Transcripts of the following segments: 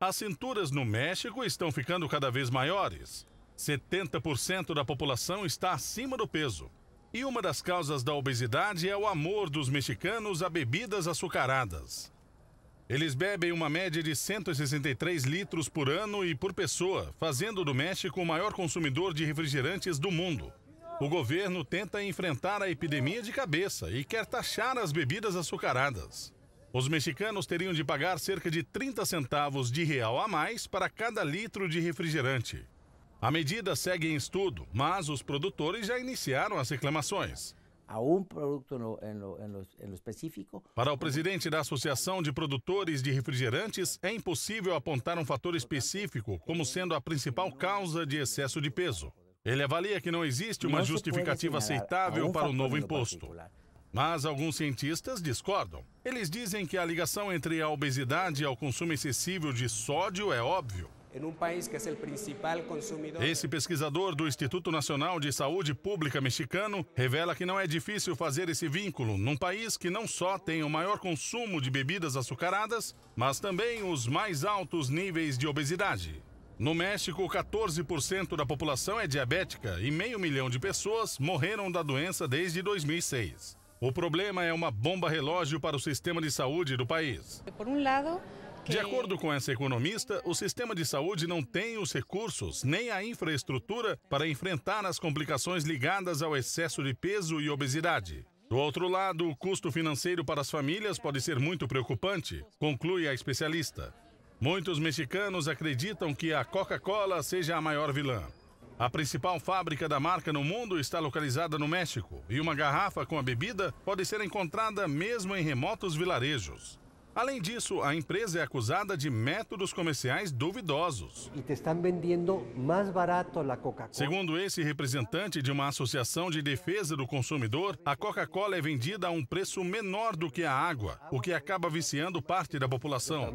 As cinturas no México estão ficando cada vez maiores. 70% da população está acima do peso. E uma das causas da obesidade é o amor dos mexicanos a bebidas açucaradas. Eles bebem uma média de 163 litros por ano e por pessoa, fazendo do México o maior consumidor de refrigerantes do mundo. O governo tenta enfrentar a epidemia de cabeça e quer taxar as bebidas açucaradas. Os mexicanos teriam de pagar cerca de 30 centavos de real a mais para cada litro de refrigerante. A medida segue em estudo, mas os produtores já iniciaram as reclamações. Para o presidente da Associação de Produtores de Refrigerantes, é impossível apontar um fator específico como sendo a principal causa de excesso de peso. Ele avalia que não existe uma justificativa aceitável para o novo imposto. Mas alguns cientistas discordam. Eles dizem que a ligação entre a obesidade e o consumo excessivo de sódio é óbvio. É esse pesquisador do Instituto Nacional de Saúde Pública mexicano revela que não é difícil fazer esse vínculo num país que não só tem o maior consumo de bebidas açucaradas, mas também os mais altos níveis de obesidade. No México, 14% da população é diabética e meio milhão de pessoas morreram da doença desde 2006. O problema é uma bomba relógio para o sistema de saúde do país. Por um lado, de acordo com essa economista, o sistema de saúde não tem os recursos nem a infraestrutura para enfrentar as complicações ligadas ao excesso de peso e obesidade. Do outro lado, o custo financeiro para as famílias pode ser muito preocupante, conclui a especialista. Muitos mexicanos acreditam que a Coca-Cola seja a maior vilã. A principal fábrica da marca no mundo está localizada no México e uma garrafa com a bebida pode ser encontrada mesmo em remotos vilarejos. Além disso, a empresa é acusada de métodos comerciais duvidosos. E te estão vendendo mais barato a Coca-Cola. Segundo esse representante de uma associação de defesa do consumidor, a Coca-Cola é vendida a um preço menor do que a água, o que acaba viciando parte da população.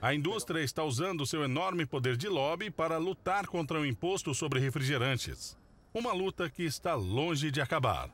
A indústria está usando seu enorme poder de lobby para lutar contra o imposto sobre refrigerantes. Uma luta que está longe de acabar.